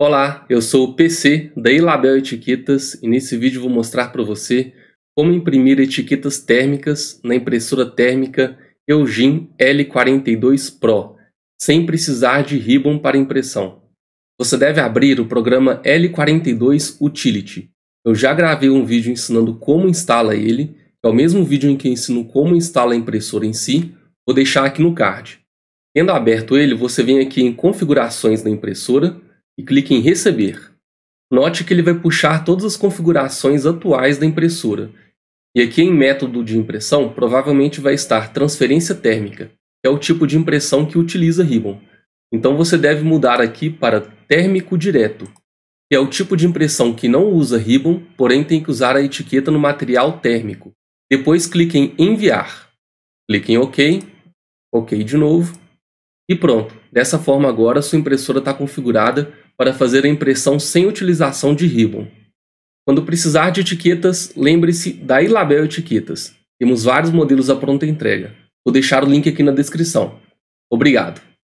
Olá, eu sou o PC da Ilabel Etiquetas e nesse vídeo vou mostrar para você como imprimir etiquetas térmicas na impressora térmica Eugin L42 Pro, sem precisar de ribbon para impressão. Você deve abrir o programa L42 Utility. Eu já gravei um vídeo ensinando como instala ele, é o mesmo vídeo em que ensino como instala a impressora em si, vou deixar aqui no card. Tendo aberto ele, você vem aqui em Configurações da impressora, e clique em Receber. Note que ele vai puxar todas as configurações atuais da impressora. E aqui em método de impressão, provavelmente vai estar transferência térmica, que é o tipo de impressão que utiliza Ribbon. Então você deve mudar aqui para térmico direto, que é o tipo de impressão que não usa Ribbon, porém tem que usar a etiqueta no material térmico. Depois clique em enviar. Clique em OK, OK de novo, e pronto. Dessa forma agora sua impressora está configurada para fazer a impressão sem utilização de ribbon. Quando precisar de etiquetas, lembre-se da Ilabel Etiquetas. Temos vários modelos à pronta entrega. Vou deixar o link aqui na descrição. Obrigado!